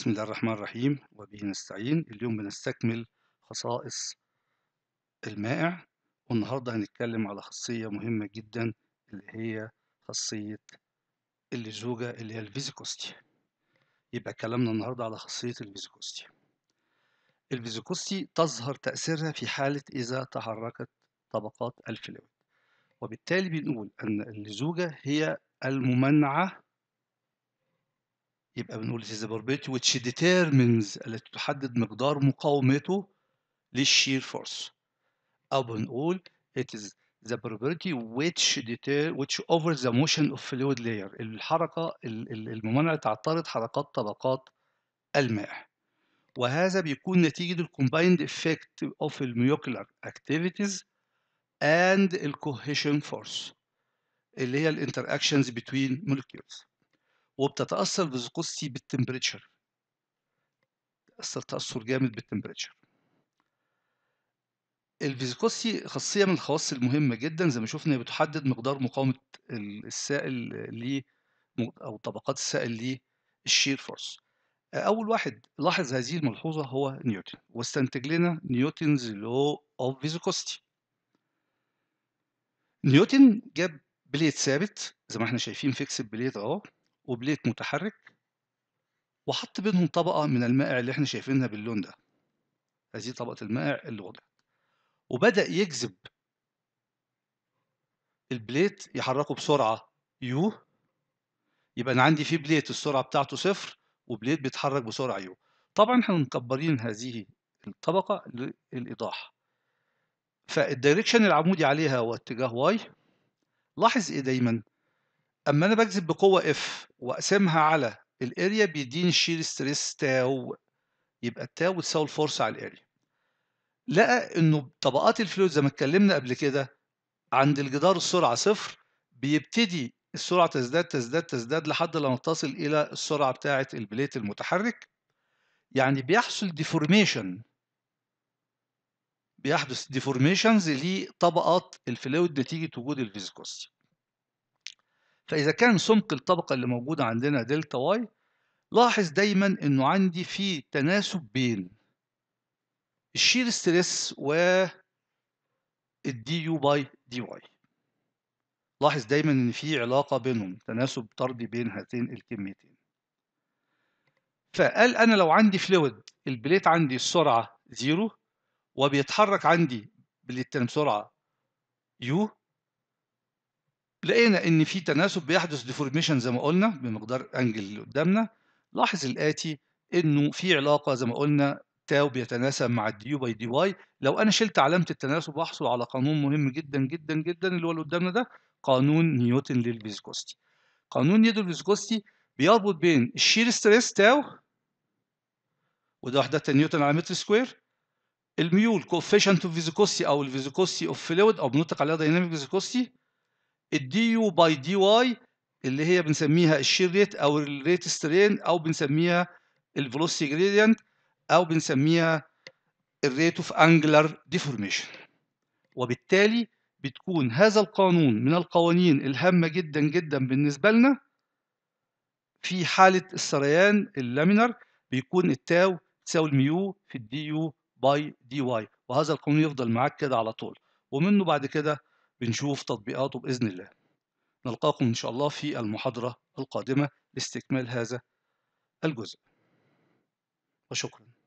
بسم الله الرحمن الرحيم وبه نستعين اليوم بنستكمل خصائص المائع والنهاردة هنتكلم على خاصية مهمة جدا اللي هي خاصية اللزوجة اللي هي الفيزيكوستي يبقى كلامنا النهاردة على خاصية الفيزيكوستي الفيزيكوستي تظهر تأثيرها في حالة إذا تحركت طبقات الفلويد وبالتالي بنقول أن اللزوجة هي الممنعة يبقى بنقول it is a perpetuity which determines التي تحدد مقدار مقاومته للشير فورس أو بنقول it is the perpetuity which deter which over the motion of fluid layer الحركة الممنعة تعترض حركات طبقات الماء وهذا بيكون نتيجة combined effect of molecular activities and cohesion force اللي هي interactions between molecules وبتتاثر فيسكوستي بالتمبريتشر تاثر تاثر جامد بالتمبريتشر الفيسكوستي خاصية من الخواص المهمة جدا زي ما شفنا بتحدد مقدار مقاومة السائل ل أو طبقات السائل للشير فورس. أول واحد لاحظ هذه الملحوظة هو نيوتن واستنتج لنا نيوتنز لو أوف فيزيكوستي. نيوتن جاب بليت ثابت زي ما احنا شايفين فيكس بليت أهو وبليت متحرك وحط بينهم طبقة من المائع اللي احنا شايفينها باللون ده هذه طبقة المائع اللي وضعت وبدأ يجذب البليت يحركه بسرعة يو يبقى أنا عندي في بليت السرعة بتاعته صفر وبليت بيتحرك بسرعة يو طبعا احنا مكبرين هذه الطبقة للإيضاح فالدايركشن العمودي عليها هو اتجاه واي لاحظ ايه دايما اما انا بجذب بقوه اف واقسمها على الاريا بيديني شير ستريس تاو يبقى التاو بتساوي الفورس على الاريا لقى انه طبقات الفلويد زي ما اتكلمنا قبل كده عند الجدار السرعه صفر بيبتدي السرعه تزداد تزداد تزداد لحد لما تصل الى السرعه بتاعه البليت المتحرك يعني بيحصل ديفورميشن بيحدث ديفورميشنز لطبقات الفلويد نتيجه وجود الفيسكوستي فإذا كان سمك الطبقة اللي موجودة عندنا دلتا واي لاحظ دايما إنه عندي في تناسب بين الشير ستريس و الدي يو باي دي واي لاحظ دايما إن في علاقة بينهم تناسب طردي بين هاتين الكميتين فقال أنا لو عندي فلويد البليت عندي السرعة زيرو وبيتحرك عندي بليتين بسرعة يو لقينا ان في تناسب بيحدث ديفورميشن زي ما قلنا بمقدار انجل اللي قدامنا لاحظ الاتي انه في علاقه زي ما قلنا تاو بيتناسب مع الديو باي دي واي لو انا شلت علامه التناسب واحصل على قانون مهم جدا جدا جدا اللي هو اللي قدامنا ده قانون نيوتن للفيسكوستي قانون نيوتن للفيسكوستي بيربط بين الشير ستريس تاو وده وحدات نيوتن على متر سكوير الميول كوفيشنت اوف فيزيكوستي او الفيزيكوستي اوف فلويد او بنطلق عليها دايناميك فيزيكوستي الدي يو باي دي واي اللي هي بنسميها الشير ريت او الريت سترين او بنسميها الفلوسي جريدينت او بنسميها الريت اوف انجلر ديفورميشن وبالتالي بتكون هذا القانون من القوانين الهامه جدا جدا بالنسبه لنا في حاله السريان اللامينر بيكون التاو تساوي الميو في الدي يو باي دي واي وهذا القانون يفضل معاك كده على طول ومنه بعد كده بنشوف تطبيقاته بإذن الله نلقاكم إن شاء الله في المحاضرة القادمة لاستكمال هذا الجزء وشكراً